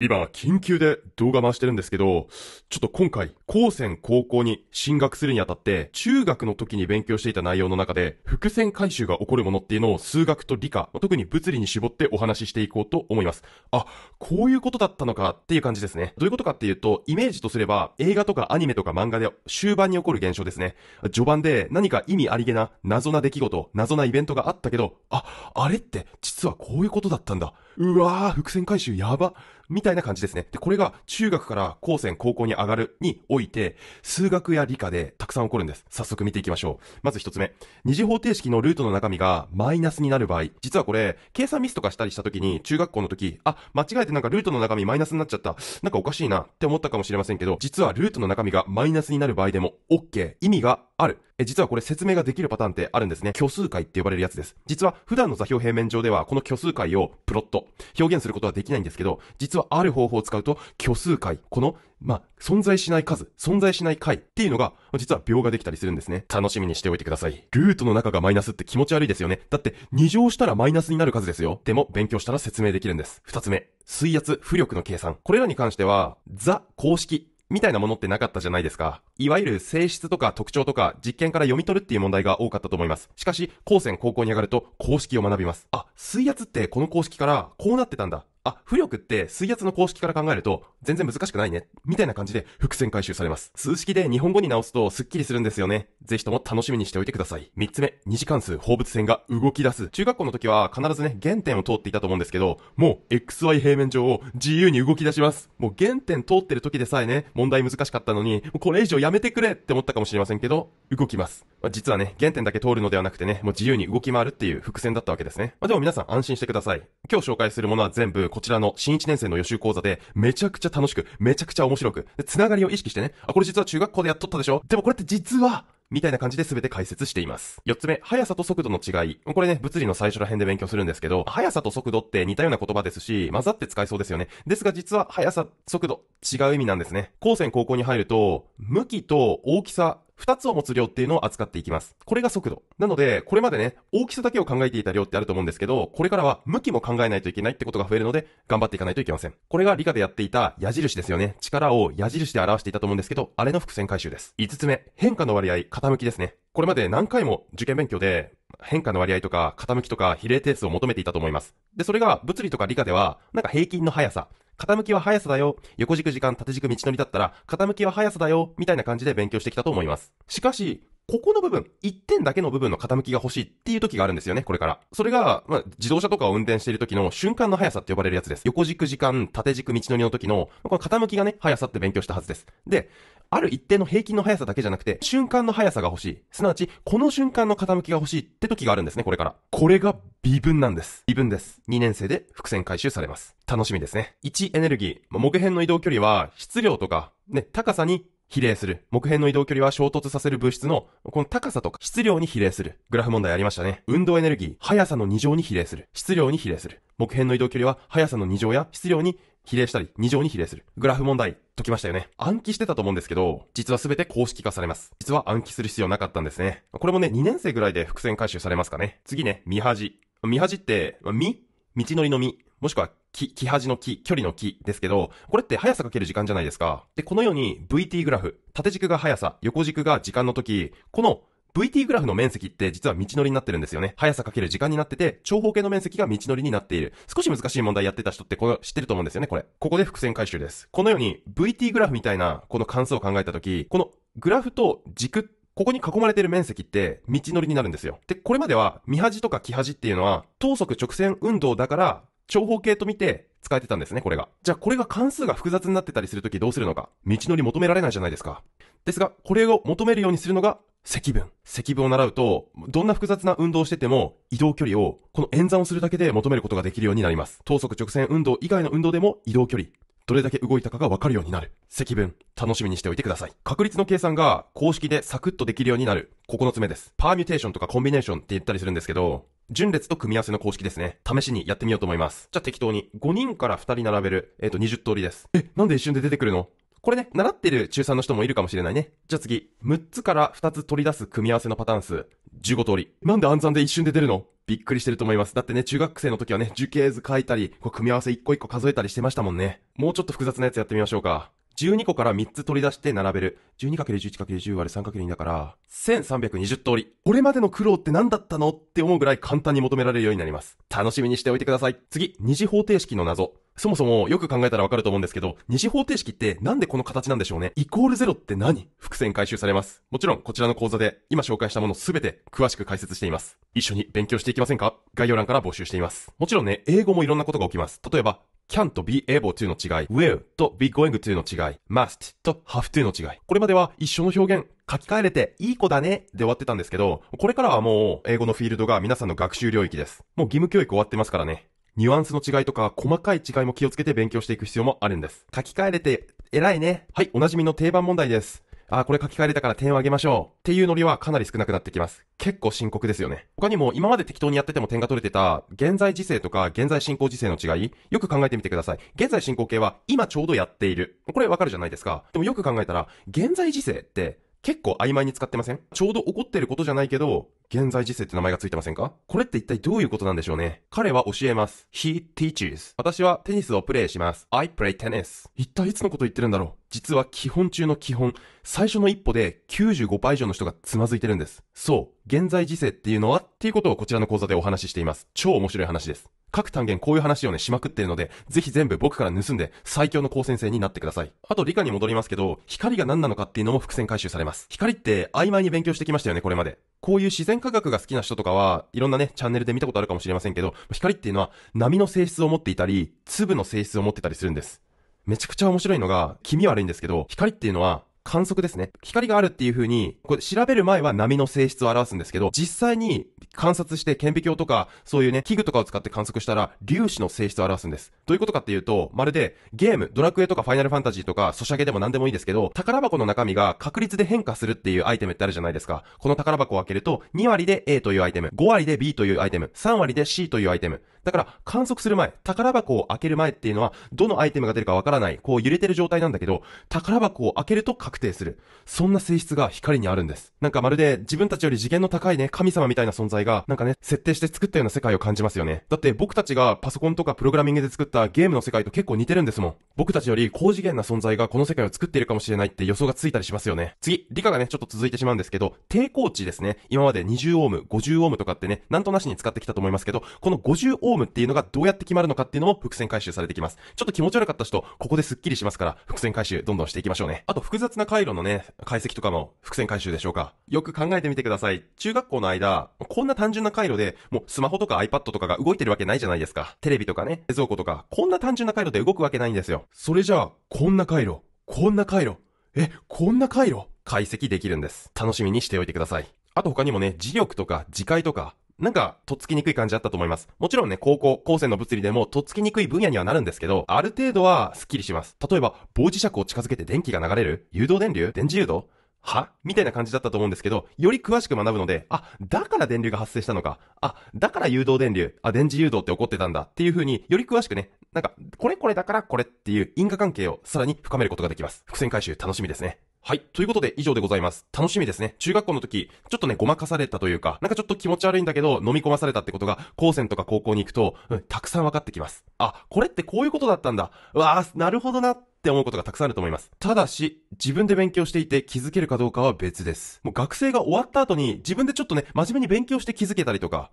今、緊急で動画回してるんですけど、ちょっと今回、高専高校に進学するにあたって、中学の時に勉強していた内容の中で、伏線回収が起こるものっていうのを数学と理科、特に物理に絞ってお話ししていこうと思います。あ、こういうことだったのかっていう感じですね。どういうことかっていうと、イメージとすれば、映画とかアニメとか漫画で終盤に起こる現象ですね。序盤で何か意味ありげな謎な出来事、謎なイベントがあったけど、あ、あれって実はこういうことだったんだ。うわぁ、伏線回収やば。みたいな感じですね。で、これが中学から高専高校に上がるにおいて、数学や理科でたくさん起こるんです。早速見ていきましょう。まず一つ目。二次方程式のルートの中身がマイナスになる場合、実はこれ、計算ミスとかしたりした時に、中学校の時、あ、間違えてなんかルートの中身マイナスになっちゃった。なんかおかしいなって思ったかもしれませんけど、実はルートの中身がマイナスになる場合でも、OK。意味がある。え、実はこれ説明ができるパターンってあるんですね。虚数解って呼ばれるやつです。実は普段の座標平面上ではこの虚数解をプロット、表現することはできないんですけど、実はある方法を使うと虚数解、この、まあ、存在しない数、存在しない解っていうのが、実は秒ができたりするんですね。楽しみにしておいてください。ルートの中がマイナスって気持ち悪いですよね。だって、2乗したらマイナスになる数ですよ。でも、勉強したら説明できるんです。二つ目。水圧、浮力の計算。これらに関しては、ザ公式みたいなものってなかったじゃないですか。いわゆる性質とか特徴とか実験から読み取るっていう問題が多かったと思います。しかし、高専高校に上がると公式を学びます。あ、水圧ってこの公式からこうなってたんだ。あ、浮力って水圧の公式から考えると全然難しくないね、みたいな感じで伏線回収されます。数式で日本語に直すとスッキリするんですよね。ぜひとも楽しみにしておいてください。3つ目、二次関数放物線が動き出す。中学校の時は必ずね、原点を通っていたと思うんですけど、もう XY 平面上を自由に動き出します。もう原点通ってる時でさえね、問題難しかったのに、もうこれ以上やめてくれって思ったかもしれませんけど、動きます。まあ、実はね、原点だけ通るのではなくてね、もう自由に動き回るっていう伏線だったわけですね。まあ、でも皆さん安心してください。今日紹介するものは全部こちらの新1年生の予習講座で、めちゃくちゃ楽しく、めちゃくちゃ面白く、で、つながりを意識してね、あ、これ実は中学校でやっとったでしょでもこれって実は、みたいな感じで全て解説しています。四つ目、速さと速度の違い。これね、物理の最初ら辺で勉強するんですけど、速さと速度って似たような言葉ですし、混ざって使えそうですよね。ですが実は、速さ、速度、違う意味なんですね。高専高校に入ると、向きと大きさ二つを持つ量っていうのを扱っていきます。これが速度。なので、これまでね、大きさだけを考えていた量ってあると思うんですけど、これからは向きも考えないといけないってことが増えるので、頑張っていかないといけません。これが理科でやっていた矢印ですよね。力を矢印で表していたと思うんですけど、あれの伏線回収です。五つ目、変化の割合、傾きですね。これまで何回も受験勉強で、変化の割合とか傾きとか比例定数を求めていたと思います。で、それが物理とか理科では、なんか平均の速さ、傾きは速さだよ、横軸時間、縦軸道のりだったら、傾きは速さだよ、みたいな感じで勉強してきたと思います。しかし、ここの部分、一点だけの部分の傾きが欲しいっていう時があるんですよね、これから。それが、まあ、自動車とかを運転している時の瞬間の速さって呼ばれるやつです。横軸時間、縦軸道のりの時の、この傾きがね、速さって勉強したはずです。で、ある一定の平均の速さだけじゃなくて、瞬間の速さが欲しい。すなわち、この瞬間の傾きが欲しいって時があるんですね、これから。これが微分なんです。微分です。2年生で伏線回収されます。楽しみですね。1エネルギー。木片の移動距離は、質量とか、ね、高さに比例する。木片の移動距離は衝突させる物質の、この高さとか質量に比例する。グラフ問題ありましたね。運動エネルギー、速さの2乗に比例する。質量に比例する。木片の移動距離は速さの2乗や質量に比例したり、2乗に比例する。グラフ問題、解きましたよね。暗記してたと思うんですけど、実は全て公式化されます。実は暗記する必要なかったんですね。これもね、2年生ぐらいで伏線回収されますかね。次ね、見恥。見恥って、み道のりのみ、もしくは木、木端の木、距離の木ですけど、これって速さかける時間じゃないですか。で、このように VT グラフ、縦軸が速さ、横軸が時間の時、この VT グラフの面積って実は道のりになってるんですよね。速さかける時間になってて、長方形の面積が道のりになっている。少し難しい問題やってた人ってこれ知ってると思うんですよね、これ。ここで伏線回収です。このように VT グラフみたいなこの関数を考えた時、このグラフと軸ここに囲まれてる面積って道のりになるんですよ。で、これまでは、見端とか木端っていうのは、等速直線運動だから、長方形と見て使えてたんですね、これが。じゃあこれが関数が複雑になってたりするときどうするのか。道のり求められないじゃないですか。ですが、これを求めるようにするのが積分。積分を習うと、どんな複雑な運動をしてても、移動距離を、この演算をするだけで求めることができるようになります。等速直線運動以外の運動でも移動距離、どれだけ動いたかがわかるようになる。積分、楽しみにしておいてください。確率の計算が公式でサクッとできるようになる。9つ目です。パーミュテーションとかコンビネーションって言ったりするんですけど、順列と組み合わせの公式ですね。試しにやってみようと思います。じゃあ適当に、5人から2人並べる、えっ、ー、と、20通りです。え、なんで一瞬で出てくるのこれね、習ってる中3の人もいるかもしれないね。じゃあ次、6つから2つ取り出す組み合わせのパターン数、15通り。なんで暗算で一瞬で出るのびっくりしてると思います。だってね、中学生の時はね、樹形図書いたり、こう組み合わせ一個一個数えたりしてましたもんね。もうちょっと複雑なやつやってみましょうか。12個から3つ取り出して並べる。12×11×10 割る 3×2 だから、1320通り。これまでの苦労って何だったのって思うぐらい簡単に求められるようになります。楽しみにしておいてください。次、二次方程式の謎。そもそもよく考えたらわかると思うんですけど、二次方程式ってなんでこの形なんでしょうねイコールゼロって何伏線回収されます。もちろんこちらの講座で今紹介したものすべて詳しく解説しています。一緒に勉強していきませんか概要欄から募集しています。もちろんね、英語もいろんなことが起きます。例えば、can と be able to の違い、will と be going to の違い、must と have to の違い。これまでは一緒の表現、書き換えれていい子だねで終わってたんですけど、これからはもう英語のフィールドが皆さんの学習領域です。もう義務教育終わってますからね。ニュアンスの違いとか細かい違いも気をつけて勉強していく必要もあるんです。書き換えれて偉いね。はい、おなじみの定番問題です。あ、これ書き換えれたから点を上げましょう。っていうノリはかなり少なくなってきます。結構深刻ですよね。他にも今まで適当にやってても点が取れてた、現在時勢とか現在進行時勢の違い、よく考えてみてください。現在進行形は今ちょうどやっている。これわかるじゃないですか。でもよく考えたら、現在時勢って、結構曖昧に使ってませんちょうど起こってることじゃないけど、現在時世って名前がついてませんかこれって一体どういうことなんでしょうね彼は教えます。He teaches. 私はテニスをプレイします。I play tennis. 一体いつのこと言ってるんだろう実は基本中の基本、最初の一歩で95%以上の人がつまずいてるんです。そう、現在時世っていうのはっていうことをこちらの講座でお話ししています。超面白い話です。各単元こういう話をね、しまくってるので、ぜひ全部僕から盗んで、最強の高先生になってください。あと理科に戻りますけど、光が何なのかっていうのも伏線回収されます。光って曖昧に勉強してきましたよね、これまで。こういう自然科学が好きな人とかは、いろんなね、チャンネルで見たことあるかもしれませんけど、光っていうのは、波の性質を持っていたり、粒の性質を持ってたりするんです。めちゃくちゃ面白いのが、気味悪いんですけど、光っていうのは観測ですね。光があるっていう風に、これ調べる前は波の性質を表すんですけど、実際に観察して顕微鏡とか、そういうね、器具とかを使って観測したら、粒子の性質を表すんです。どういうことかっていうと、まるで、ゲーム、ドラクエとかファイナルファンタジーとか、ソシャゲでも何でもいいですけど、宝箱の中身が確率で変化するっていうアイテムってあるじゃないですか。この宝箱を開けると、2割で A というアイテム、5割で B というアイテム、3割で C というアイテム。だから、観測する前、宝箱を開ける前っていうのは、どのアイテムが出るかわからない、こう揺れてる状態なんだけど、宝箱を開けると確確定する。そんな性質が光にあるんです。なんかまるで自分たちより次元の高いね、神様みたいな存在が、なんかね、設定して作ったような世界を感じますよね。だって僕たちがパソコンとかプログラミングで作ったゲームの世界と結構似てるんですもん。僕たちより高次元な存在がこの世界を作っているかもしれないって予想がついたりしますよね。次、理科がね、ちょっと続いてしまうんですけど、抵抗値ですね。今まで20オーム、50オームとかってね、なんとなしに使ってきたと思いますけど、この50オームっていうのがどうやって決まるのかっていうのも伏線回収されてきます。ちょっと気持ち悪かった人、ここでスッキリしますから、伏線回収どんどんしていきましょうね。あと複雑な回路のね、解析とかも伏線回収でしょうか。よく考えてみてください。中学校の間、こんな単純な回路で、もうスマホとか iPad とかが動いてるわけないじゃないですか。テレビとかね、冷蔵庫とか、こんな単純な回路で動くわけないんですよ。それじゃあ、こんな回路、こんな回路、え、こんな回路、解析できるんです。楽しみにしておいてください。あと他にもね、磁力とか磁界とか、なんか、とっつきにくい感じだったと思います。もちろんね、高校、高専の物理でも、とっつきにくい分野にはなるんですけど、ある程度は、スッキリします。例えば、棒磁石を近づけて電気が流れる誘導電流電磁誘導はみたいな感じだったと思うんですけど、より詳しく学ぶので、あ、だから電流が発生したのか。あ、だから誘導電流。あ、電磁誘導って起こってたんだ。っていう風に、より詳しくね、なんか、これこれだからこれっていう因果関係をさらに深めることができます。伏線回収楽しみですね。はい。ということで、以上でございます。楽しみですね。中学校の時、ちょっとね、ごまかされたというか、なんかちょっと気持ち悪いんだけど、飲み込まされたってことが、高専とか高校に行くと、うん、たくさん分かってきます。あ、これってこういうことだったんだ。うわー、なるほどなって思うことがたくさんあると思います。ただし、自分で勉強していて気づけるかどうかは別です。もう学生が終わった後に、自分でちょっとね、真面目に勉強して気づけたりとか、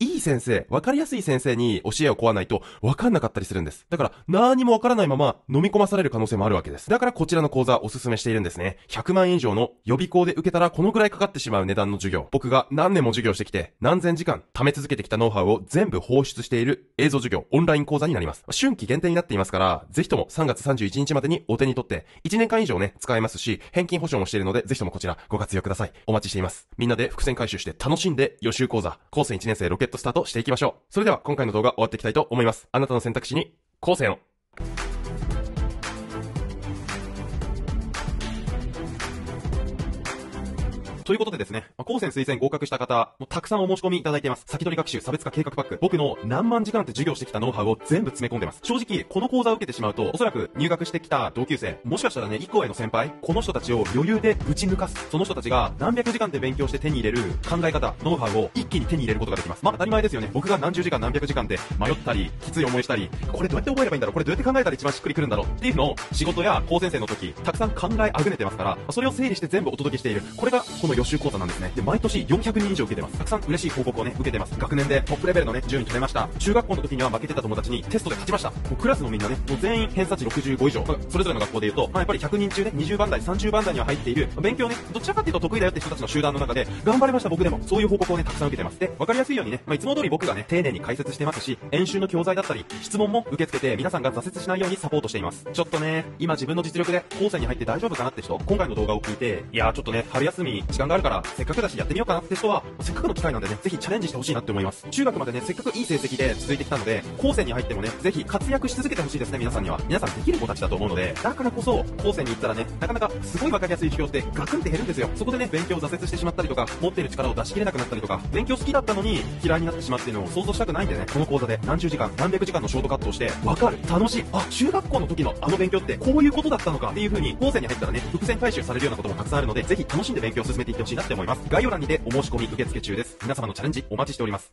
いい先生、わかりやすい先生に教えを請わないと、わかんなかったりするんです。だから、何もわからないまま飲み込まされる可能性もあるわけです。だからこちらの講座おすすめしているんですね。100万円以上の予備校で受けたらこのぐらいかかってしまう値段の授業。僕が何年も授業してきて、何千時間貯め続けてきたノウハウを全部放出している映像授業、オンライン講座になります。春季限定になっていますから、ぜひとも3月31日までにお手に取って、1年間以上ね、使えますし、返金保証もしているので、ぜひともこちらご活用ください。お待ちしています。みんなで伏線回収して楽しんで予習講座、高専1年生6ゲットスタートしていきましょう。それでは今回の動画終わっていきたいと思います。あなたの選択肢に、後世の。ということでですね、まあ、高専推薦合格した方、もうたくさんお申し込みいただいています。先取り学習、差別化計画パック、僕の何万時間って授業してきたノウハウを全部詰め込んでます。正直、この講座を受けてしまうと、おそらく入学してきた同級生、もしかしたらね、以校への先輩、この人たちを余裕でぶち抜かす。その人たちが何百時間で勉強して手に入れる考え方、ノウハウを一気に手に入れることができます。まあ当たり前ですよね。僕が何十時間何百時間で迷ったり、きつい思いしたり、これどうやって覚えればいいんだろうこれどうやって考えたら一番しっくりくるんだろうっていうのを仕事や高専生の時、たくさん考えあぐねてますから、それを整理して全部お届けしている。これがこの予習講座なんですね。で、毎年400人以上受けてます。たくさん嬉しい報告をね、受けてます。学年でトップレベルのね、順位取れました。中学校の時には負けてた友達にテストで勝ちました。もうクラスのみんなね、もう全員偏差値65以上。まあ、それぞれの学校で言うと、まあ、やっぱり100人中ね、20番台、30番台には入っている、勉強ね、どちらかっていうと得意だよって人たちの集団の中で、頑張りました僕でも、そういう報告をね、たくさん受けてます。で、わかりやすいようにね、まあ、いつも通り僕がね、丁寧に解説してますし、演習の教材だったり、質問も受け付けて、皆さんが挫折しないようにサポートしています。ちょっとね、今自分の実力で、後世に入って大丈夫かなって人、今回の動画を聞いて、いやーちょっとね、春休み、時間があるから、せっかくだしやってみようかなって人は、せっかくの機会なんでね、ぜひチャレンジしてほしいなって思います。中学までね、せっかくいい成績で続いてきたので、高専に入ってもね、ぜひ活躍し続けてほしいですね、皆さんには。皆さんできる子たちだと思うので、だからこそ、高専に行ったらね、なかなかすごい分かりやすい授業ってガクンって減るんですよ。そこでね、勉強を挫折してしまったりとか、持ってる力を出し切れなくなったりとか、勉強好きだったのに嫌いになってしまうっていうのを想像したくないんでね、この講座で何十時間、何百時間のショートカットをして、わかる、楽しい、あ、中学校の時のあの勉強ってこういうことだったのかっていう風に、高専に入ったらね、伏線回収されるようなこともたくさんあるので、ぜひ楽しんで勉強を進めてっていほしいなって思います。概要欄にてお申し込み受付中です。皆様のチャレンジお待ちしております。